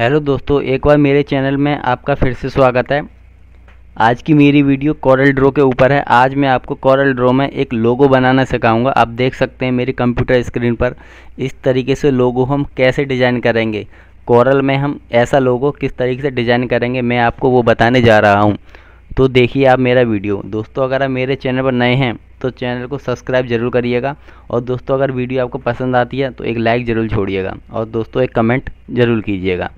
hello दोस्तों एक बार मेरे चैनल में आपका फिर से स्वागत है आज की मेरी वीडियो कॉरल ड्रो के ऊपर है आज मैं आपको कॉरल ड्रो में एक लोगो बनाना सिखाऊंगा आप देख सकते हैं मेरी कंप्यूटर स्क्रीन पर इस तरीके से लोगो हम कैसे डिज़ाइन करेंगे कॉरल में हम ऐसा लोगो किस तरीके से डिज़ाइन करेंगे मैं आपको वो बताने जा रहा हूँ तो देखिए आप मेरा वीडियो दोस्तों अगर आप मेरे चैनल पर नए हैं तो चैनल को सब्सक्राइब जरूर करिएगा और दोस्तों अगर वीडियो आपको पसंद आती है तो एक लाइक ज़रूर छोड़िएगा और दोस्तों एक कमेंट ज़रूर कीजिएगा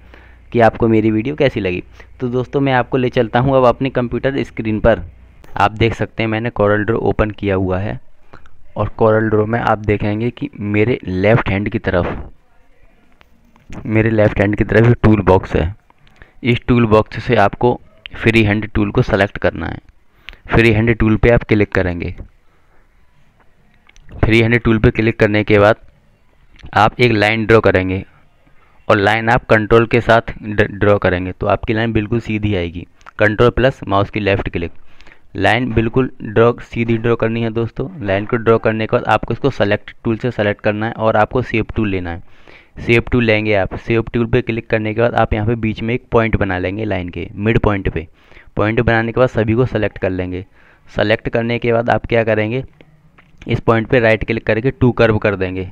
कि आपको मेरी वीडियो कैसी लगी तो दोस्तों मैं आपको ले चलता हूँ अब अपने कंप्यूटर स्क्रीन पर आप देख सकते हैं मैंने कॉरल ड्रो ओपन किया हुआ है और कॉरल ड्रो में आप देखेंगे कि मेरे लेफ़्ट हैंड की तरफ मेरे लेफ़्ट हैंड की तरफ टूल बॉक्स है इस टूल बॉक्स से आपको फ्री हैंड टूल को सेलेक्ट करना है फ्री हैंड टूल पे आप क्लिक करेंगे फ्री हैंड टूल पे क्लिक करने के बाद आप एक लाइन ड्रॉ करेंगे और लाइन आप कंट्रोल के साथ ड्रॉ करेंगे तो आपकी लाइन बिल्कुल सीधी आएगी कंट्रोल प्लस माउस की लेफ्ट क्लिक लाइन बिल्कुल ड्रॉ सीधी ड्रॉ करनी है दोस्तों लाइन को ड्रॉ करने के बाद आपको इसको सेलेक्ट टूल से सेलेक्ट करना है और आपको सेप टूल लेना है सेप टूल लेंगे आप सेफ टूल पे क्लिक करने के बाद आप यहाँ पे बीच में एक पॉइंट बना लेंगे लाइन के मिड पॉइंट पे पॉइंट बनाने के बाद सभी को सेलेक्ट कर लेंगे सेलेक्ट करने के बाद आप क्या करेंगे इस पॉइंट पर राइट क्लिक करके टू कर्व कर देंगे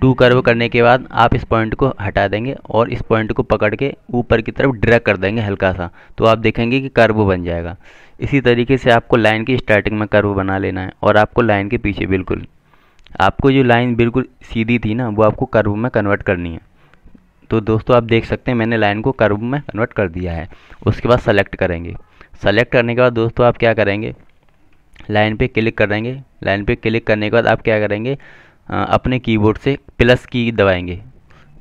टू कर्व करने के बाद आप इस पॉइंट को हटा देंगे और इस पॉइंट को पकड़ के ऊपर की तरफ ड्रैग कर देंगे हल्का सा तो आप देखेंगे कि कर्व बन जाएगा इसी तरीके से आपको लाइन की स्टार्टिंग में कर्व बना लेना है और आपको लाइन के पीछे बिल्कुल आपको जो लाइन बिल्कुल सीधी थी ना वो आपको कर्व में कन्वर्ट करनी है तो दोस्तों आप देख सकते हैं मैंने लाइन को कर्व में कन्वर्ट कर दिया है उसके बाद सेलेक्ट करेंगे सेलेक्ट करने के बाद दोस्तों आप क्या करेंगे लाइन पे क्लिक करेंगे लाइन पे क्लिक करने के बाद आप क्या करेंगे अपने कीबोर्ड से प्लस की दबाएंगे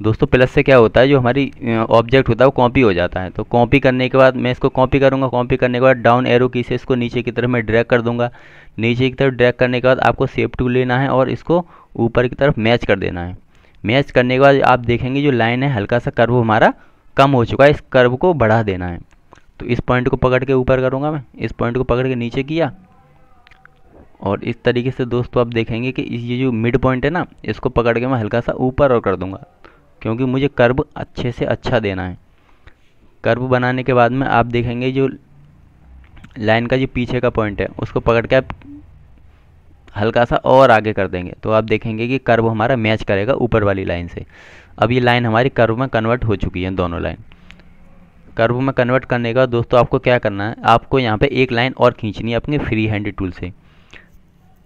दोस्तों प्लस से क्या होता है जो हमारी ऑब्जेक्ट होता है वो कॉपी हो जाता है तो कॉपी करने के बाद मैं इसको कॉपी करूँगा कॉपी करने के बाद डाउन एरो की से इसको नीचे की तरफ मैं ड्रैग कर दूंगा नीचे की तरफ ड्रैग करने के बाद आपको सेव टू लेना है और इसको ऊपर की तरफ मैच कर देना है मैच करने के बाद आप देखेंगे जो लाइन है हल्का सा कर्व हमारा कम हो चुका है इस कर्व को बढ़ा देना है तो इस पॉइंट को पकड़ के ऊपर करूँगा मैं इस पॉइंट को पकड़ के नीचे किया और इस तरीके से दोस्तों आप देखेंगे कि ये जो मिड पॉइंट है ना इसको पकड़ के मैं हल्का सा ऊपर और कर दूंगा क्योंकि मुझे कर्व अच्छे से अच्छा देना है कर्व बनाने के बाद में आप देखेंगे जो लाइन का जो पीछे का पॉइंट है उसको पकड़ के आप हल्का सा और आगे कर देंगे तो आप देखेंगे कि कर्व हमारा मैच करेगा ऊपर वाली लाइन से अब ये लाइन हमारी कर्व में कन्वर्ट हो चुकी है दोनों लाइन कर्व में कन्वर्ट करने का दोस्तों आपको क्या करना है आपको यहाँ पे एक लाइन और खींचनी है अपने फ्री हैंड टूल से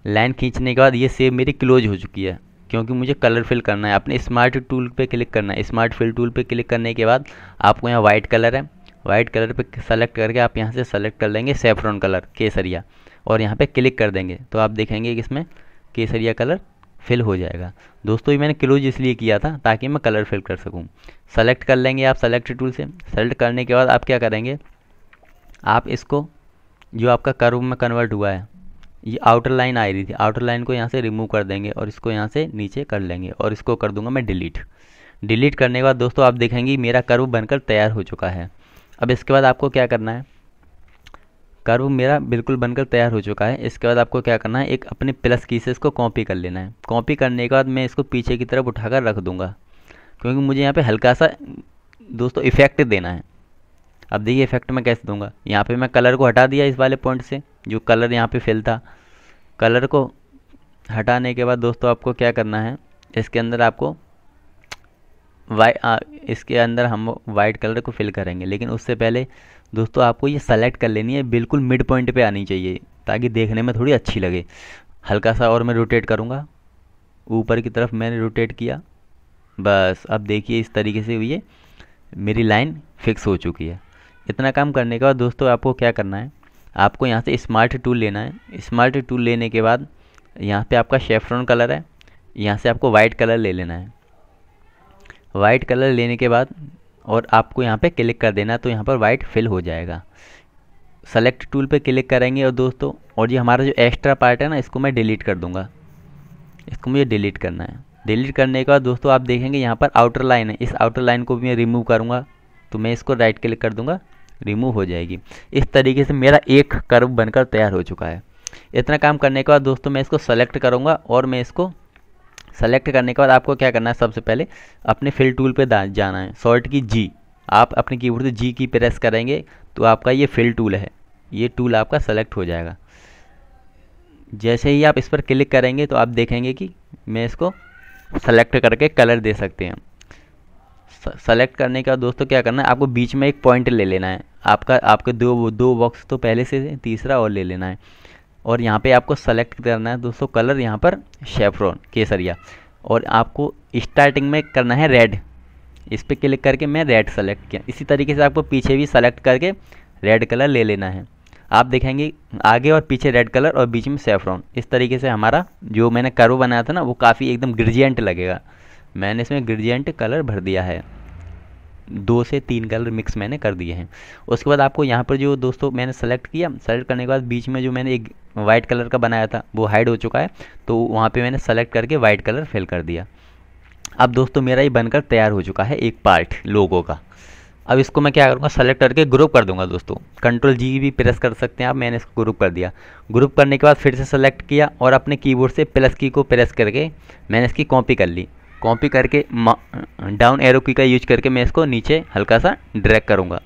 लाइन खींचने के बाद ये सेव मेरी क्लोज हो चुकी है क्योंकि मुझे कलर फिल करना है आपने स्मार्ट टूल पे क्लिक करना है स्मार्ट फिल टूल पे क्लिक करने के बाद आपको यहाँ वाइट कलर है वाइट कलर पे सेलेक्ट करके आप यहाँ से सेलेक्ट कर लेंगे सेफ्रॉन कलर केसरिया और यहाँ पे क्लिक कर देंगे तो आप देखेंगे कि इसमें केसरिया कलर फिल हो जाएगा दोस्तों ये मैंने क्लोज इसलिए किया था ताकि मैं कलर फिल कर सकूँ सेलेक्ट कर लेंगे आप सेलेक्ट टूल से सेलेक्ट करने के बाद आप क्या करेंगे आप इसको जो आपका कर्व में कन्वर्ट हुआ है ये आउटर लाइन आ रही थी आउटर लाइन को यहाँ से रिमूव कर देंगे और इसको यहाँ से नीचे कर लेंगे और इसको कर दूंगा मैं डिलीट डिलीट करने के बाद दोस्तों आप देखेंगे मेरा कर्व बनकर तैयार हो चुका है अब इसके बाद आपको क्या करना है कर्व मेरा बिल्कुल बनकर तैयार हो चुका है इसके बाद आपको क्या करना है एक अपने प्लस की से इसको कॉपी कर लेना है कॉपी करने के बाद मैं इसको पीछे की तरफ उठाकर रख दूँगा क्योंकि मुझे यहाँ पर हल्का सा दोस्तों इफ़ेक्ट देना है अब देखिए इफेक्ट मैं कैसे दूंगा यहाँ पे मैं कलर को हटा दिया इस वाले पॉइंट से जो कलर यहाँ पे फिल था कलर को हटाने के बाद दोस्तों आपको क्या करना है इसके अंदर आपको वाइट इसके अंदर हम वाइट कलर को फिल करेंगे लेकिन उससे पहले दोस्तों आपको ये सेलेक्ट कर लेनी है बिल्कुल मिड पॉइंट पर आनी चाहिए ताकि देखने में थोड़ी अच्छी लगे हल्का सा और मैं रोटेट करूँगा ऊपर की तरफ मैंने रोटेट किया बस अब देखिए इस तरीके से ये मेरी लाइन फिक्स हो चुकी है इतना काम करने के बाद दोस्तों आपको क्या करना है आपको यहाँ से स्मार्ट टूल लेना है स्मार्ट टूल लेने के बाद यहाँ पे आपका शेफ्रॉन कलर है यहाँ से आपको वाइट कलर ले लेना है वाइट कलर लेने के बाद और आपको यहाँ पे क्लिक कर देना तो यहाँ पर वाइट फिल हो जाएगा सेलेक्ट टूल पे क्लिक करेंगे और दोस्तों और ये हमारा जो एक्स्ट्रा पार्ट है ना इसको मैं डिलीट कर दूँगा इसको मुझे डिलीट करना है डिलीट करने के बाद दोस्तों आप देखेंगे यहाँ पर आउटर लाइन है इस आउटर लाइन को भी मैं रिमूव करूँगा तो मैं इसको राइट क्लिक कर दूँगा रिमूव हो जाएगी इस तरीके से मेरा एक कर्व बनकर तैयार हो चुका है इतना काम करने के बाद दोस्तों मैं इसको सेलेक्ट करूँगा और मैं इसको सेलेक्ट करने के बाद आपको क्या करना है सबसे पहले अपने फिल टूल पर जाना है शॉर्ट की जी आप अपने कीबोर्ड से जी की प्रेस करेंगे तो आपका ये फिल टूल है ये टूल आपका सेलेक्ट हो जाएगा जैसे ही आप इस पर क्लिक करेंगे तो आप देखेंगे कि मैं इसको सेलेक्ट करके कलर दे सकते हैं सेलेक्ट करने का दोस्तों क्या करना है आपको बीच में एक पॉइंट ले लेना है आपका आपके दो दो बॉक्स तो पहले से तीसरा और ले लेना है और यहाँ पे आपको सेलेक्ट करना है दोस्तों कलर यहाँ पर शेफ्रॉन केसरिया और आपको स्टार्टिंग में करना है रेड इस पर क्लिक करके मैं रेड सेलेक्ट किया इसी तरीके से आपको पीछे भी सेलेक्ट करके रेड कलर ले लेना है आप देखेंगे आगे और पीछे रेड कलर और बीच में सेफ्रॉन इस तरीके से हमारा जो मैंने कर्व बनाया था ना वो काफ़ी एकदम ग्रेजियंट लगेगा मैंने इसमें ग्रेडियंट कलर भर दिया है दो से तीन कलर मिक्स मैंने कर दिए हैं उसके बाद आपको यहाँ पर जो दोस्तों मैंने सेलेक्ट किया सेलेक्ट करने के बाद बीच में जो मैंने एक वाइट कलर का बनाया था वो हाइड हो चुका है तो वहाँ पे मैंने सेलेक्ट करके वाइट कलर फिल कर दिया अब दोस्तों मेरा ये बनकर तैयार हो चुका है एक पार्ट लोगों का अब इसको मैं क्या करूँगा सेलेक्ट करके ग्रुप कर दूँगा दोस्तों कंट्रोल जी भी प्रेस कर सकते हैं आप मैंने इसको ग्रुप कर दिया ग्रुप करने के बाद फिर से सेलेक्ट किया और अपने कीबोर्ड से प्लस की को प्रेस करके मैंने इसकी कॉपी कर ली कॉपी करके डाउन एरो की का यूज करके मैं इसको नीचे हल्का सा ड्रैग करूँगा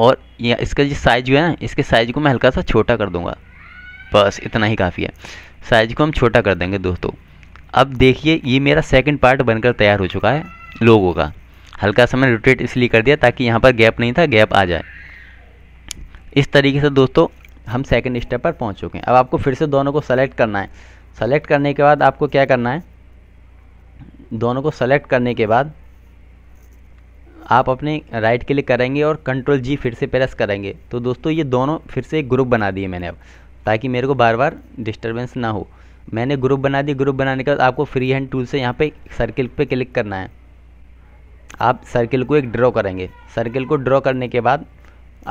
और या इसका जो साइज़ जो है ना इसके साइज़ को मैं हल्का सा छोटा कर दूँगा बस इतना ही काफ़ी है साइज़ को हम छोटा कर देंगे दोस्तों अब देखिए ये मेरा सेकंड पार्ट बनकर तैयार हो चुका है लोगों का हल्का सा मैंने रोटेट इसलिए कर दिया ताकि यहाँ पर गैप नहीं था गैप आ जाए इस तरीके से दोस्तों हम सेकंड स्टेप पर पहुँच चुके हैं अब आपको फिर से दोनों को सेलेक्ट करना है सेलेक्ट करने के बाद आपको क्या करना है दोनों को सेलेक्ट करने के बाद आप अपने राइट क्लिक करेंगे और कंट्रोल जी फिर से प्रेस करेंगे तो दोस्तों ये दोनों फिर से एक ग्रुप बना दिए मैंने अब ताकि मेरे को बार बार डिस्टर्बेंस ना हो मैंने ग्रुप बना दी ग्रुप बनाने के बाद आपको फ्री हैंड टूल से यहाँ पे सर्किल पे क्लिक करना है आप सर्किल को एक ड्रॉ करेंगे सर्किल को ड्रॉ करने के बाद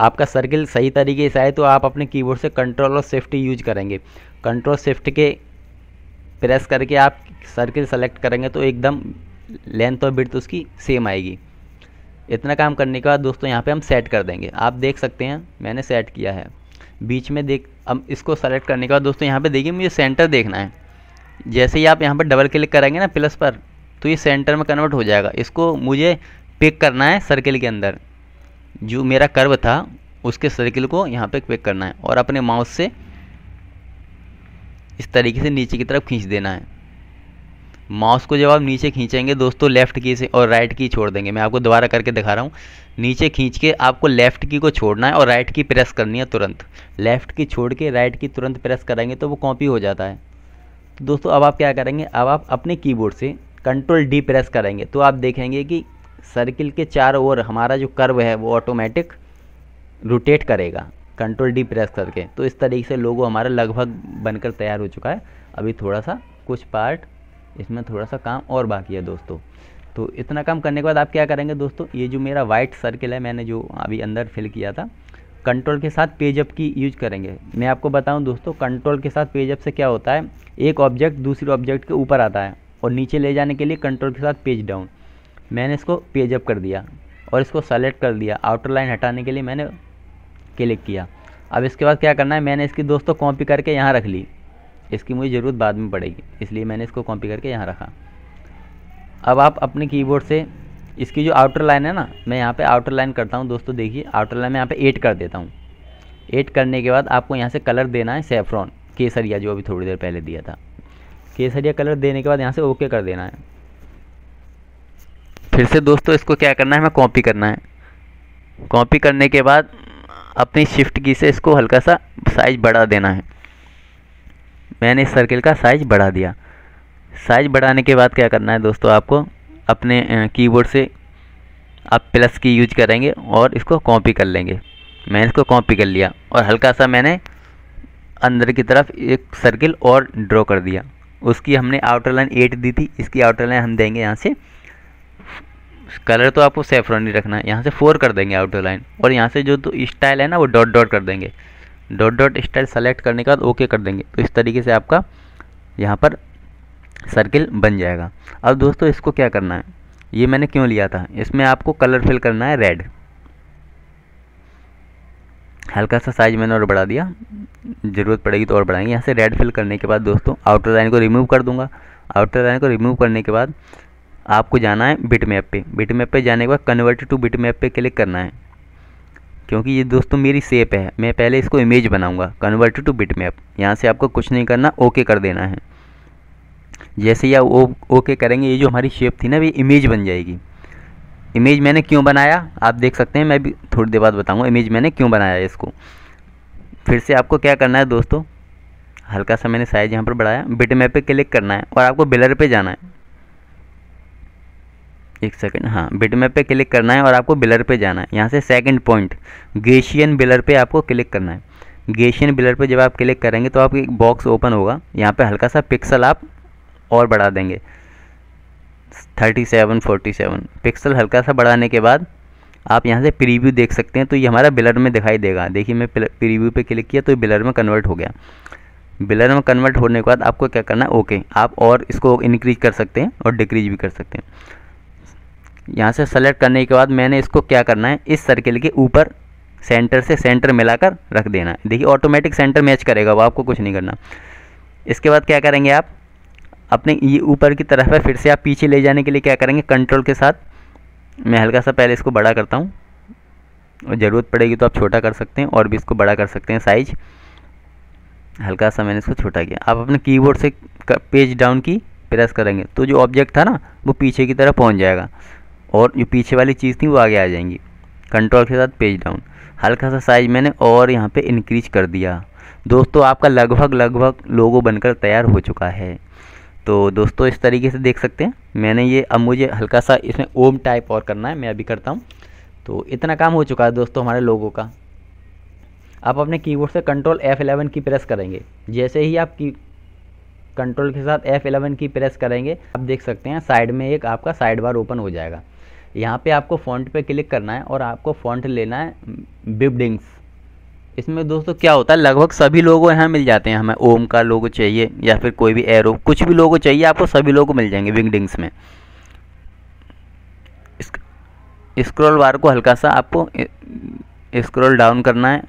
आपका सर्किल सही तरीके से आए तो आप अपने कीबोर्ड से कंट्रोल और सेफ्टी यूज करेंगे कंट्रोल सेफ्टी के प्रेस करके आप सर्किल सेलेक्ट करेंगे तो एकदम लेंथ और ब्रथ उसकी सेम आएगी इतना काम करने के बाद दोस्तों यहाँ पे हम सेट कर देंगे आप देख सकते हैं मैंने सेट किया है बीच में देख अब इसको सेलेक्ट करने के बाद दोस्तों यहाँ पे देखिए मुझे सेंटर देखना है जैसे ही आप यहाँ पर डबल क्लिक करेंगे ना प्लस पर तो ये सेंटर में कन्वर्ट हो जाएगा इसको मुझे पिक करना है सर्किल के अंदर जो मेरा कर्व था उसके सर्किल को यहाँ पर पिक करना है और अपने माउस से इस तरीके से नीचे की तरफ खींच देना है माउस को जब आप नीचे खींचेंगे दोस्तों लेफ्ट की से और राइट की छोड़ देंगे मैं आपको दोबारा करके दिखा रहा हूँ नीचे खींच के आपको लेफ्ट की को छोड़ना है और राइट की प्रेस करनी है तुरंत लेफ्ट की छोड़ के राइट की तुरंत प्रेस करेंगे तो वो कॉपी हो जाता है तो दोस्तों अब आप क्या करेंगे अब आप अपने कीबोर्ड से कंट्रोल डी प्रेस करेंगे तो आप देखेंगे कि सर्किल के चार ओर हमारा जो कर्व है वो ऑटोमेटिक रोटेट करेगा कंट्रोल डी प्रेस करके तो इस तरीके से लोगो हमारा लगभग बनकर तैयार हो चुका है अभी थोड़ा सा कुछ पार्ट इसमें थोड़ा सा काम और बाकी है दोस्तों तो इतना काम करने के बाद आप क्या करेंगे दोस्तों ये जो मेरा वाइट सर्किल है मैंने जो अभी अंदर फिल किया था कंट्रोल के साथ पेजअप की यूज करेंगे मैं आपको बताऊं दोस्तों कंट्रोल के साथ पेजअप से क्या होता है एक ऑब्जेक्ट दूसरे ऑब्जेक्ट के ऊपर आता है और नीचे ले जाने के लिए कंट्रोल के साथ पेज डाउन मैंने इसको पेजअप कर दिया और इसको सेलेक्ट कर दिया आउटर लाइन हटाने के लिए मैंने क्लिक किया अब इसके बाद क्या करना है मैंने इसकी दोस्तों कॉपी करके यहाँ रख ली इसकी मुझे ज़रूरत बाद में पड़ेगी इसलिए मैंने इसको कॉपी करके यहाँ रखा अब आप अपने कीबोर्ड से इसकी जो आउटर लाइन है ना मैं यहाँ पे आउटर लाइन करता हूँ दोस्तों देखिए आउटर लाइन मैं यहाँ पे एट कर देता हूँ एट करने के बाद आपको यहाँ से कलर देना है सेफ्रॉन केसरिया जो अभी थोड़ी देर पहले दिया था केसरिया कलर देने के बाद यहाँ से ओके कर देना है फिर से दोस्तों इसको क्या करना है हमें कॉपी करना है कॉपी करने के बाद अपनी शिफ्ट की से इसको हल्का सा साइज बढ़ा देना है मैंने इस सर्किल का साइज बढ़ा दिया साइज बढ़ाने के बाद क्या करना है दोस्तों आपको अपने कीबोर्ड से आप प्लस की यूज करेंगे और इसको कॉपी कर लेंगे मैंने इसको कॉपी कर लिया और हल्का सा मैंने अंदर की तरफ एक सर्किल और ड्रॉ कर दिया उसकी हमने आउटर लाइन एट दी थी इसकी आउटर लाइन हम देंगे यहाँ से कलर तो आपको सेफ्रॉन ही रखना है यहाँ से फोर कर देंगे आउटर लाइन और यहाँ से जो तो स्टाइल है ना वो डॉट डॉट कर देंगे डॉट डॉट स्टाइल सेलेक्ट करने के बाद ओके कर देंगे तो इस तरीके से आपका यहाँ पर सर्किल बन जाएगा अब दोस्तों इसको क्या करना है ये मैंने क्यों लिया था इसमें आपको कलर फिल करना है रेड हल्का सा साइज मैंने और बढ़ा दिया ज़रूरत पड़ेगी तो और बढ़ाएंगे यहाँ से रेड फिल करने के बाद दोस्तों आउटर लाइन को रिमूव कर दूंगा आउटर लाइन को रिमूव करने के बाद आपको जाना है बिट मैप पे बिट मैप पे जाने के बाद कन्वर्ट टू बिट मैप पे क्लिक करना है क्योंकि ये दोस्तों मेरी सेप है मैं पहले इसको इमेज बनाऊंगा कन्वर्ट टू बिट मैप यहाँ से आपको कुछ नहीं करना ओके कर देना है जैसे ही आप ओके करेंगे ये जो हमारी शेप थी ना ये इमेज बन जाएगी इमेज मैंने क्यों बनाया आप देख सकते हैं मैं भी थोड़ी देर बाद बताऊँगा इमेज मैंने क्यों बनाया इसको फिर से आपको क्या करना है दोस्तों हल्का सा मैंने साइज़ यहाँ पर बढ़ाया बिट मैप पर क्लिक करना है और आपको बिलर पर जाना है एक सेकंड हाँ बिटमैप पे क्लिक करना है और आपको बिलर पे जाना है यहाँ से सेकंड पॉइंट गेशियन बिलर पे आपको क्लिक करना है गेशियन बिलर पे जब आप क्लिक करेंगे तो एक बॉक्स ओपन होगा यहाँ पे हल्का सा पिक्सल आप और बढ़ा देंगे thirty seven forty seven pixel हल्का सा बढ़ाने के बाद आप यहाँ से प्रीव्यू देख सकते हैं तो ये हमारा बिलर में दिखाई देगा देखिए मैं प्रीव्यू पे क्लिक किया तो बिलर में कन्वर्ट हो गया बिलर में कन्वर्ट होने के बाद आपको क्या करना है ओके आप और इसको इंक्रीज कर सकते हैं और डिक्रीज भी कर सकते हैं यहाँ से सेलेक्ट करने के बाद मैंने इसको क्या करना है इस सर्किल के ऊपर सेंटर से सेंटर मिलाकर रख देना है देखिए ऑटोमेटिक सेंटर मैच करेगा वो आपको कुछ नहीं करना इसके बाद क्या करेंगे आप अपने ये ऊपर की तरफ है फिर से आप पीछे ले जाने के लिए क्या करेंगे कंट्रोल के साथ मैं हल्का सा पहले इसको बड़ा करता हूँ और ज़रूरत पड़ेगी तो आप छोटा कर सकते हैं और भी इसको बड़ा कर सकते हैं साइज हल्का सा मैंने इसको छोटा किया आप अपने कीबोर्ड से पेज डाउन की प्रेस करेंगे तो जो ऑब्जेक्ट था ना वो पीछे की तरफ पहुँच जाएगा और जो पीछे वाली चीज़ थी वो आगे आ जाएंगी कंट्रोल के साथ पेज डाउन हल्का सा साइज मैंने और यहाँ पे इंक्रीज कर दिया दोस्तों आपका लगभग लगभग लोगो बनकर तैयार हो चुका है तो दोस्तों इस तरीके से देख सकते हैं मैंने ये अब मुझे हल्का सा इसमें ओम टाइप और करना है मैं अभी करता हूँ तो इतना काम हो चुका है दोस्तों हमारे लोगों का आप अपने कीबोर्ड से कंट्रोल F11 की प्रेस करेंगे जैसे ही आप की कंट्रोल के साथ F11 की प्रेस करेंगे आप देख सकते हैं साइड में एक आपका साइड बार ओपन हो जाएगा यहाँ पे आपको फॉन्ट पे क्लिक करना है और आपको फॉन्ट लेना है बिबडिंग्स इसमें दोस्तों क्या होता है लगभग सभी लोगों यहाँ मिल जाते हैं हमें ओम का लोगो चाहिए या फिर कोई भी एरो कुछ भी लोगो चाहिए आपको सभी लोगों मिल जाएंगे बिगडिंग्स में स्क्रॉल बार को हल्का सा आपको स्क्रॉल डाउन करना है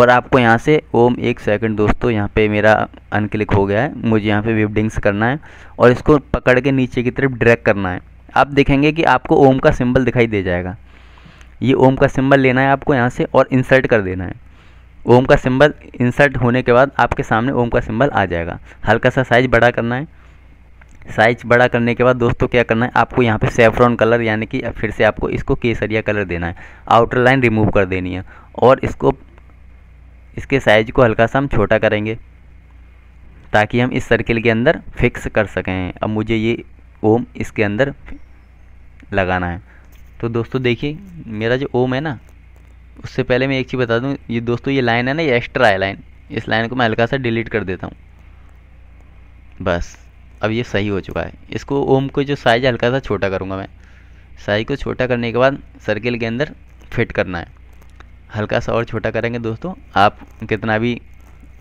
और आपको यहाँ से ओम एक सेकंड दोस्तों यहाँ पे मेरा अनक्लिक हो गया है मुझे यहाँ पे विबडिंग्स करना है और इसको पकड़ के नीचे की तरफ ड्रैग करना है आप देखेंगे कि आपको ओम का सिंबल दिखाई दे जाएगा ये ओम का सिंबल लेना है आपको यहाँ से और इंसर्ट कर देना है ओम का सिंबल इंसर्ट होने के बाद आपके सामने ओम का सिंबल आ जाएगा हल्का सा साइज बड़ा करना है साइज बड़ा करने के बाद दोस्तों क्या करना है आपको यहाँ पे सेफ्रॉन कलर यानी कि फिर से आपको इसको केसरिया कलर देना है आउटर लाइन रिमूव कर देनी है और इसको इसके साइज को हल्का सा हम छोटा करेंगे ताकि हम इस सर्किल के अंदर फिक्स कर सकें अब मुझे ये ओम इसके अंदर लगाना है तो दोस्तों देखिए मेरा जो ओम है ना उससे पहले मैं एक चीज़ बता दूँ ये दोस्तों ये लाइन है ना ये एक्स्ट्रा है लाइन इस लाइन को मैं हल्का सा डिलीट कर देता हूँ बस अब ये सही हो चुका है इसको ओम को जो साइज हल्का सा छोटा करूँगा मैं साइज को छोटा करने के बाद सर्किल के अंदर फिट करना है हल्का सा और छोटा करेंगे दोस्तों आप कितना भी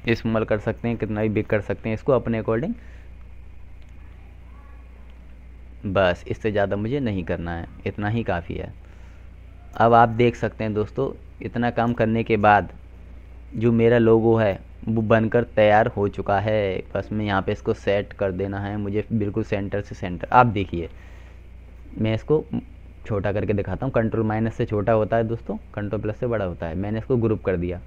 इस्तेमाल कर सकते हैं कितना भी बिग कर सकते हैं इसको अपने अकॉर्डिंग बस इससे ज़्यादा मुझे नहीं करना है इतना ही काफ़ी है अब आप देख सकते हैं दोस्तों इतना काम करने के बाद जो मेरा लोगो है वो बनकर तैयार हो चुका है बस मैं यहाँ पे इसको सेट कर देना है मुझे बिल्कुल सेंटर से सेंटर आप देखिए मैं इसको छोटा करके दिखाता हूँ कंट्रोल माइनस से छोटा होता है दोस्तों कंट्रोल प्लस से बड़ा होता है मैंने इसको ग्रुप कर दिया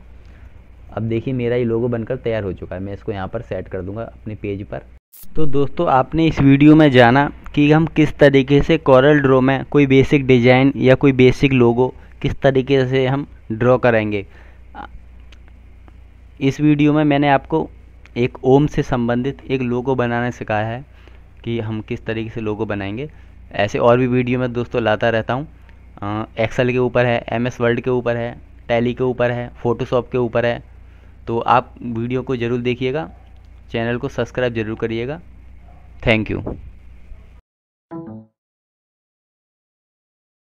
अब देखिए मेरा ये लोगो बनकर तैयार हो चुका है मैं इसको यहाँ पर सेट कर दूँगा अपने पेज पर तो दोस्तों आपने इस वीडियो में जाना कि हम किस तरीके से कॉरल ड्रॉ में कोई बेसिक डिज़ाइन या कोई बेसिक लोगो किस तरीके से हम ड्रॉ करेंगे इस वीडियो में मैंने आपको एक ओम से संबंधित एक लोगो बनाना सिखाया है कि हम किस तरीके से लोगो बनाएंगे ऐसे और भी वीडियो में दोस्तों लाता रहता हूँ एक्सेल के ऊपर है एम एस वर्ल्ड के ऊपर है टैली के ऊपर है फ़ोटोशॉप के ऊपर है तो आप वीडियो को ज़रूर देखिएगा चैनल को सब्सक्राइब ज़रूर करिएगा थैंक यू